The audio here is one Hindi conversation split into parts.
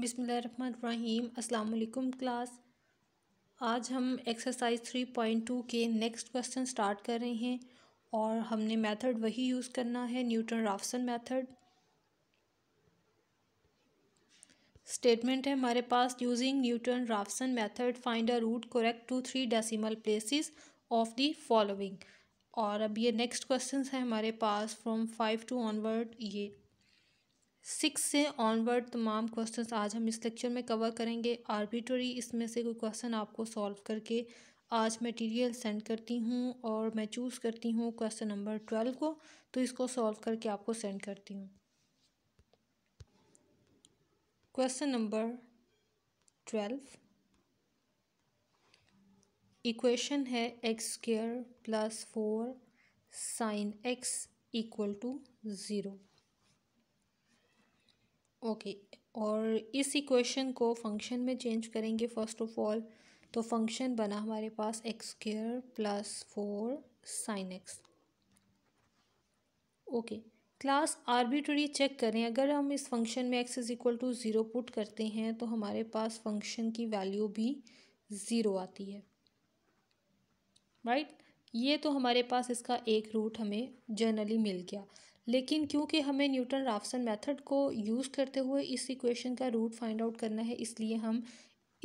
बिसमीम अल्लाम क्लास आज हम एक्सरसाइज थ्री पॉइंट टू के नेक्स्ट क्वेश्चन स्टार्ट कर रहे हैं और हमने मेथड वही यूज़ करना है न्यूटन राफसन मेथड स्टेटमेंट है हमारे पास using Newton Raphson method find a root correct to three decimal places of the following और अब ये नेक्स्ट क्वेश्चन है हमारे पास फ्रॉम फाइव टू ऑनवर्ड ये सिक्स से ऑनवर्ड तमाम क्वेश्चंस आज हम इस लेक्चर में कवर करेंगे आर्बिट्री इसमें से कोई क्वेश्चन आपको सॉल्व करके आज मटेरियल सेंड करती हूँ और मैं चूज़ करती हूँ क्वेश्चन नंबर ट्वेल्व को तो इसको सॉल्व करके आपको सेंड करती हूँ क्वेश्चन नंबर ट्वेल्व इक्वेशन है x square plus four sine x equal to zero okay और इस इक्वेशन को फंक्शन में चेंज करेंगे फर्स्ट ऑफ ऑल तो फंक्शन बना हमारे पास x square plus four sine x okay class arbitrary check करें अगर हम इस फंक्शन में x is equal to zero put करते हैं तो हमारे पास फंक्शन की वैल्यू भी ज़ीरो आती है राइट right? ये तो हमारे पास इसका एक रूट हमें जनरली मिल गया लेकिन क्योंकि हमें न्यूटन राफसन मेथड को यूज़ करते हुए इस इक्वेशन का रूट फाइंड आउट करना है इसलिए हम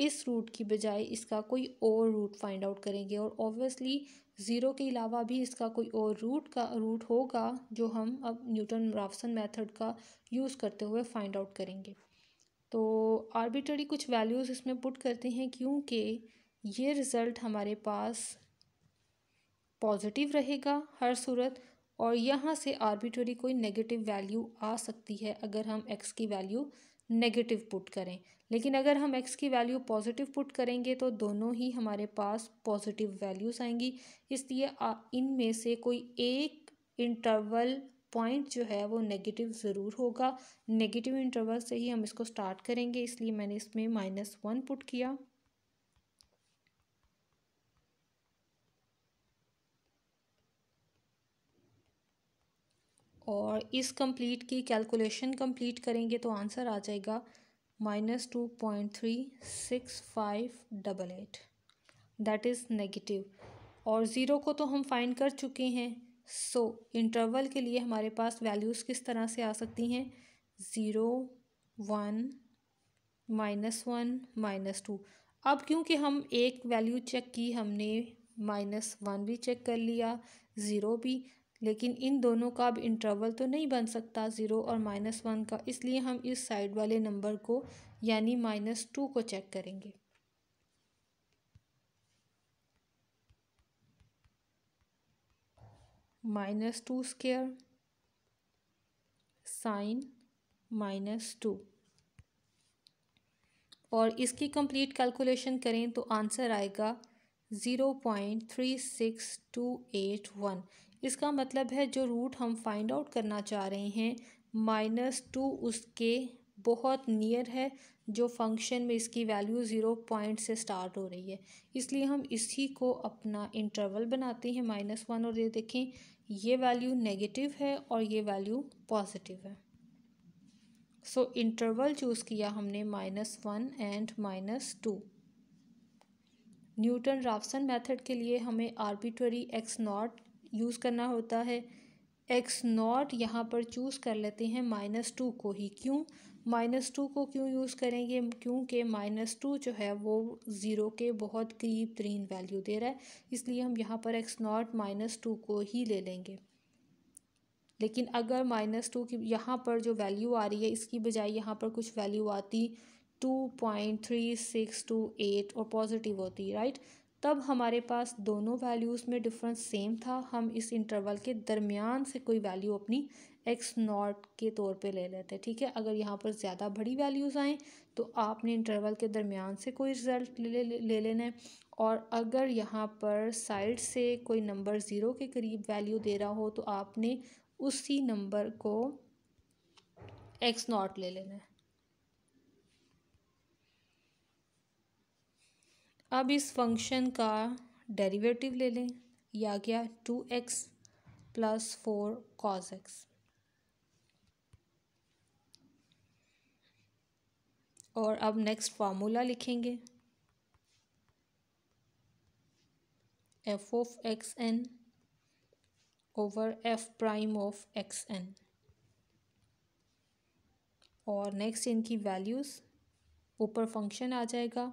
इस रूट की बजाय इसका कोई और रूट फाइंड आउट करेंगे और ऑब्वियसली ज़ीरो के अलावा भी इसका कोई और रूट का रूट होगा जो हम अब न्यूटन राफसन मेथड का यूज़ करते हुए फाइंड आउट करेंगे तो आर्बिटरी कुछ वैल्यूज़ इसमें पुट करते हैं क्योंकि ये रिज़ल्ट हमारे पास पॉजिटिव रहेगा हर सूरत और यहाँ से आर्बिटरी कोई नेगेटिव वैल्यू आ सकती है अगर हम एक्स की वैल्यू नेगेटिव पुट करें लेकिन अगर हम एक्स की वैल्यू पॉजिटिव पुट करेंगे तो दोनों ही हमारे पास पॉजिटिव वैल्यूज़ आएंगी इसलिए इनमें से कोई एक इंटरवल पॉइंट जो है वो नेगेटिव ज़रूर होगा नेगेटिव इंटरवल से ही हम इसको स्टार्ट करेंगे इसलिए मैंने इसमें माइनस वन पुट किया और इस कंप्लीट की कैलकुलेशन कंप्लीट करेंगे तो आंसर आ जाएगा minus two point three six five double eight that is negative और ज़ीरो को तो हम फाइंड कर चुके हैं सो so, इंटरवल के लिए हमारे पास वैल्यूज़ किस तरह से आ सकती हैं zero one minus one minus two अब क्योंकि हम एक वैल्यू चेक की हमने माइनस वन भी चेक कर लिया ज़ीरो भी लेकिन इन दोनों का अब इंटरवल तो नहीं बन सकता ज़ीरो और माइनस वन का इसलिए हम इस साइड वाले नंबर को यानी माइनस टू को चेक करेंगे minus two square sine minus two और इसकी कंप्लीट कैलकुलेशन करें तो आंसर आएगा zero point three six two eight one इसका मतलब है जो रूट हम फाइंड आउट करना चाह रहे हैं माइनस टू उसके बहुत नियर है जो फंक्शन में इसकी वैल्यू ज़ीरो पॉइंट से स्टार्ट हो रही है इसलिए हम इसी को अपना इंटरवल बनाते हैं माइनस वन और ये देखें ये वैल्यू नेगेटिव है और ये वैल्यू पॉजिटिव है सो इंटरवल चूज़ किया हमने minus one and minus two Newton Raphson method के लिए हमें आर्बिट्री एक्स नॉट यूज़ करना होता है एक्स नॉट यहाँ पर चूज़ कर लेते हैं माइनस टू को ही क्यों माइनस टू को क्यों यूज़ करेंगे क्योंकि माइनस टू जो है वो ज़ीरो के बहुत करीब तरीन वैल्यू दे रहा है इसलिए हम यहाँ पर एक्स नॉट माइनस टू को ही ले लेंगे लेकिन अगर माइनस टू की यहाँ पर जो वैल्यू आ रही है इसकी बजाय यहाँ पर कुछ वैल्यू आती two point three six two eight और पॉजिटिव होती राइट तब हमारे पास दोनों वैल्यूज़ में डिफरेंस सेम था हम इस इंटरवल के दरमियान से कोई वैल्यू अपनी एक्स नॉट के तौर पे ले लेते हैं ठीक है अगर यहाँ पर ज़्यादा बड़ी वैल्यूज़ आएँ तो आपने इंटरवल के दरमियान से कोई रिज़ल्ट ले, ले, ले लेना है और अगर यहाँ पर साइड से कोई नंबर ज़ीरो के करीब वैल्यू दे रहा हो तो आपने उसी नंबर को एक्स नॉट ले लेना है अब इस फंक्शन का डेरिवेटिव ले लें या गया two x plus four cos x और अब नेक्स्ट फार्मूला लिखेंगे f of x n over f prime of x n और नेक्स्ट इनकी वैल्यूज़ ऊपर फंक्शन आ जाएगा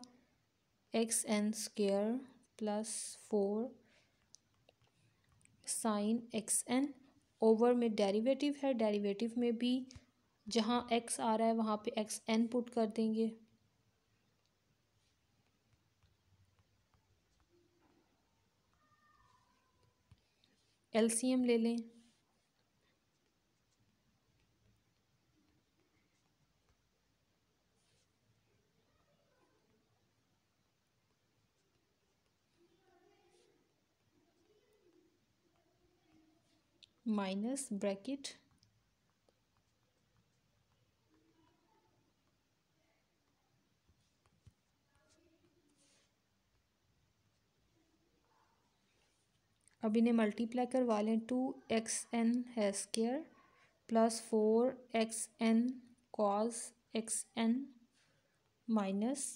x n square plus four sine x n over में डेरिवेटिव है डेरिवेटिव में भी जहाँ एक्स आ रहा है वहाँ पे एक्स एन पुट कर देंगे एलसीएम ले लें माइनस ब्रैकेट अब इन्हें मल्टीप्लाई करवा लें टू एक्स एन है square plus four x n cos x n minus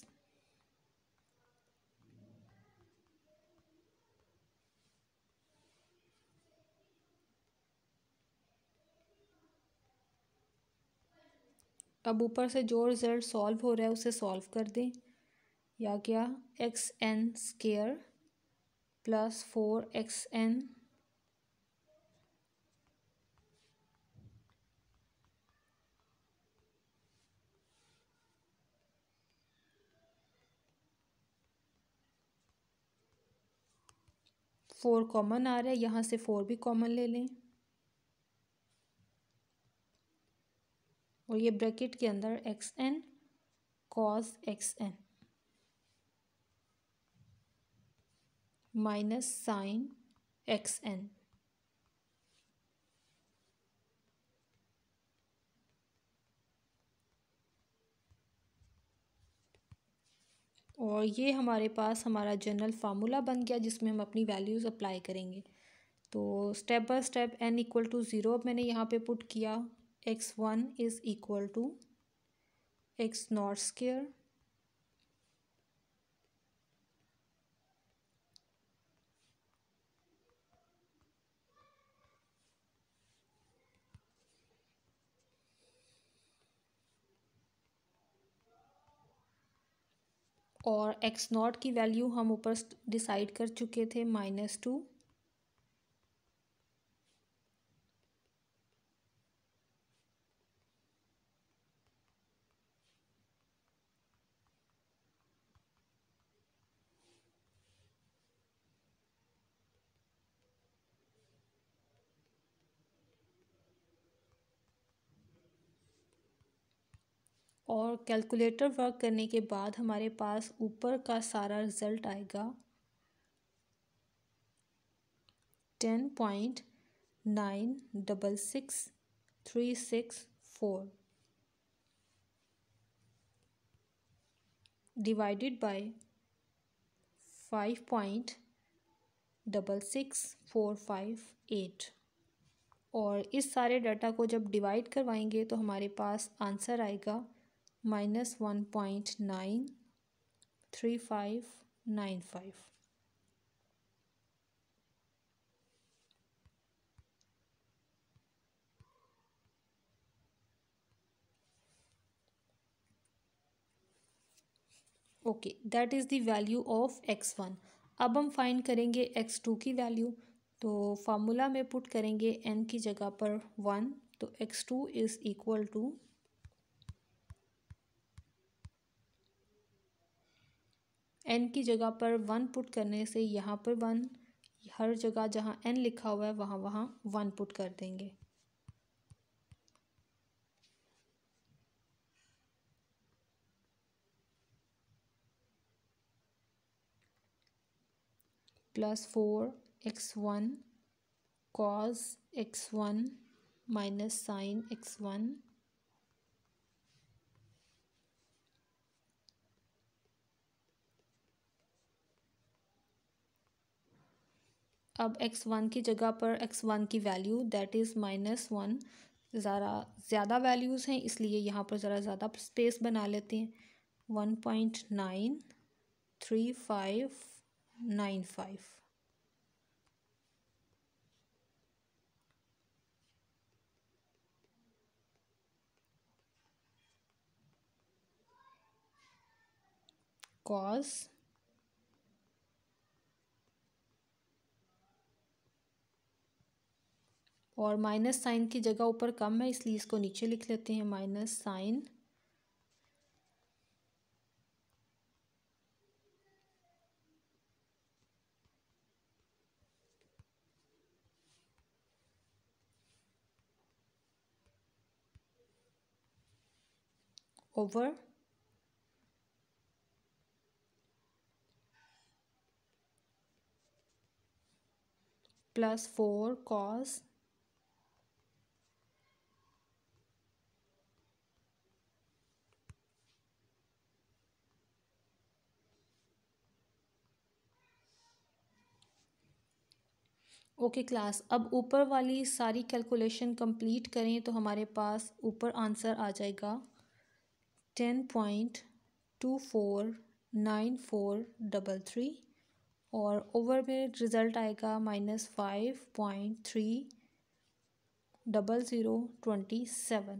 अब ऊपर से जो रिज़ल्ट सॉल्व हो रहा है उसे सॉल्व कर दें या क्या x n square plus four x n four common आ रहा है यहाँ से फ़ोर भी कॉमन ले लें और ये ब्रैकेट के अंदर x n cos x n minus sine x n और ये हमारे पास हमारा जनरल फार्मूला बन गया जिसमें हम अपनी वैल्यूज़ अप्लाई करेंगे तो step by step n equal to zero मैंने यहाँ पे पुट किया x one is equal to x naught और एक्स नॉट की वैल्यू हम ऊपर डिसाइड कर चुके थे माइनस टू और कैलकुलेटर वर्क करने के बाद हमारे पास ऊपर का सारा रिज़ल्ट आएगा ten point nine double six three six four five point double six four five eight और इस सारे डाटा को जब डिवाइड करवाएंगे तो हमारे पास आंसर आएगा minus one point nine three five nine five okay that is the value of x one अब हम फाइंड करेंगे एक्स टू की वैल्यू तो फार्मूला में पुट करेंगे एन की जगह पर वन तो x two is equal to n की जगह पर वन पुट करने से यहाँ पर वन हर जगह जहाँ एन लिखा हुआ है वहाँ वहाँ वन पुट कर देंगे plus four x one cos x one minus sine x one अब एक्स वन की जगह पर एक्स वन की value that is minus one ज़रा ज़्यादा वैल्यूज़ हैं इसलिए यहाँ पर ज़रा ज़्यादा स्पेस बना लेते हैं one point nine three five nine five cos और माइनस साइन की जगह ऊपर कम है इसलिए इसको नीचे लिख लेते हैं minus sine over plus four cos okay class अब ऊपर वाली सारी कैलकुलेशन कंप्लीट करें तो हमारे पास ऊपर आंसर आ जाएगा ten point two four nine four double three और ओवर में रिज़ल्ट आएगा minus five point three double zero twenty seven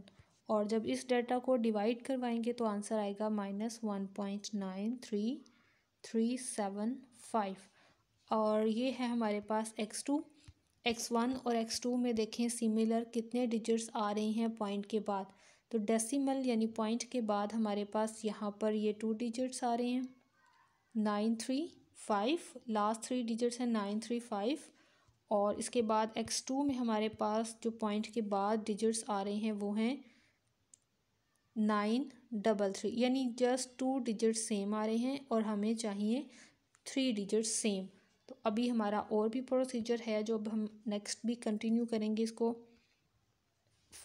और जब इस डाटा को डिवाइड करवाएंगे तो आंसर आएगा minus one point nine three three seven five और ये है हमारे पास एक्स टू एक्स वन और एक्स टू में देखें सिमिलर कितने डिजिट्स आ रही हैं पॉइंट के बाद तो डेसिमल यानी पॉइंट के बाद हमारे पास यहाँ पर ये टू डिजिट्स आ रहे हैं nine three five last three digits हैं नाइन थ्री फाइव और इसके बाद एक्स टू में हमारे पास जो पॉइंट के बाद डिजिट्स आ रहे हैं वो हैं नाइन डबल थ्री यानी जस्ट टू डिजिट सेम आ रहे हैं और हमें चाहिए थ्री डिजिट सेम अभी हमारा और भी प्रोसीजर है जो अब हम नेक्स्ट भी कंटिन्यू करेंगे इसको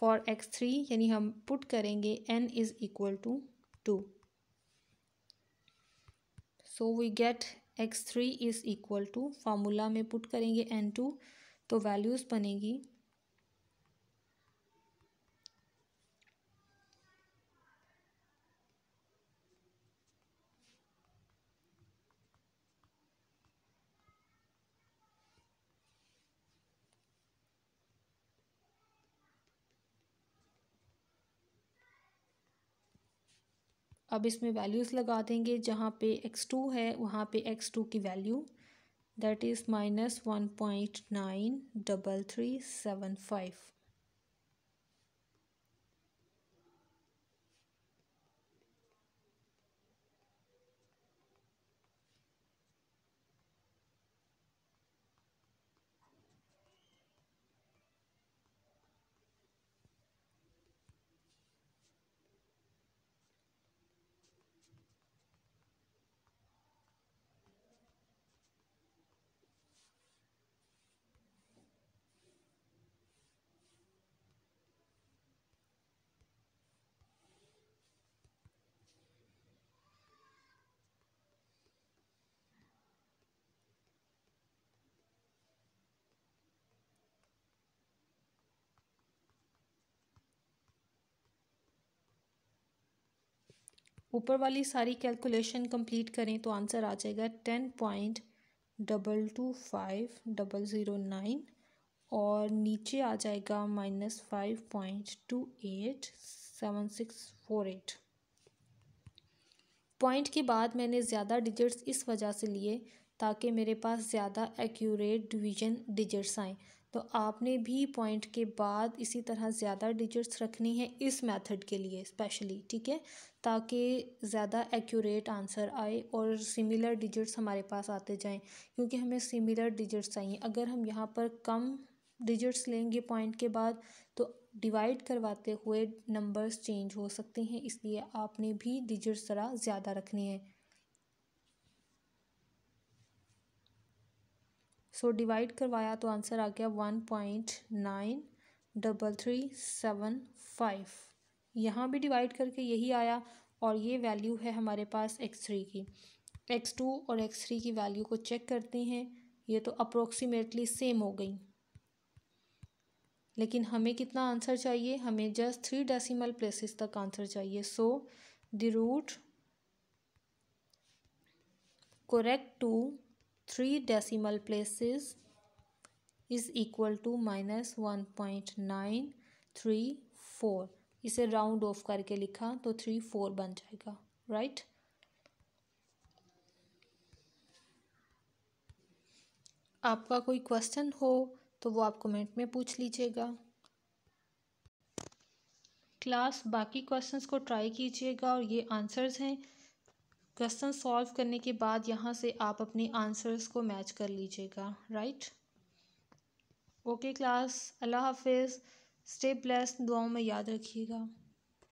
फॉर एक्स थ्री यानी हम पुट करेंगे n is equal to two so we get x three is equal to formula में पुट करेंगे एन टू तो वैल्यूज़ बनेगी अब इसमें वैल्यूज़ लगा देंगे जहाँ पे एक्स टू है वहाँ पे एक्स टू की value that is minus one point nine double three seven five ऊपर वाली सारी कैलकुलेशन कंप्लीट करें तो आंसर आ जाएगा ten point double two five double zero nine और नीचे आ जाएगा minus five point two eight seven six four eight point के बाद मैंने ज़्यादा डिजिट्स इस वजह से लिए ताकि मेरे पास ज़्यादा एक्यूरेट डिवीजन डिजिट्स आएँ तो आपने भी पॉइंट के बाद इसी तरह ज़्यादा डिजिट्स रखनी है इस मेथड के लिए स्पेशली ठीक है ताकि ज़्यादा एक्यूरेट आंसर आए और सिमिलर डिजिट्स हमारे पास आते जाएं क्योंकि हमें सिमिलर डिजिट्स चाहिए अगर हम यहाँ पर कम डिजिट्स लेंगे पॉइंट के बाद तो डिवाइड करवाते हुए नंबर्स चेंज हो सकते हैं इसलिए आपने भी डिजिट्स ज़रा ज़्यादा रखनी है सो डिवाइड करवाया तो आंसर आ गया one point nine double three seven five यहाँ भी डिवाइड करके यही आया और ये वैल्यू है हमारे पास एक्स थ्री की एक्स टू और एक्स थ्री की वैल्यू को चेक करते हैं ये तो अप्रोक्सीमेटली सेम हो गई लेकिन हमें कितना आंसर चाहिए हमें जस्ट थ्री डेसिमल प्लेसेस तक आंसर चाहिए so the root correct to three decimal places is equal to minus one point nine three four इसे राउंड ऑफ करके लिखा तो थ्री फोर बन जाएगा राइट आपका कोई क्वेश्चन हो तो वो आप कमेंट में पूछ लीजिएगा क्लास बाकी क्वेश्चंस को ट्राई कीजिएगा और ये आंसर्स हैं क्वेश्चन सॉल्व करने के बाद यहाँ से आप अपने आंसर्स को मैच कर लीजिएगा राइट ओके क्लास अल्लाह हाफिज़ स्टे ब्लेस दुआओं में याद रखिएगा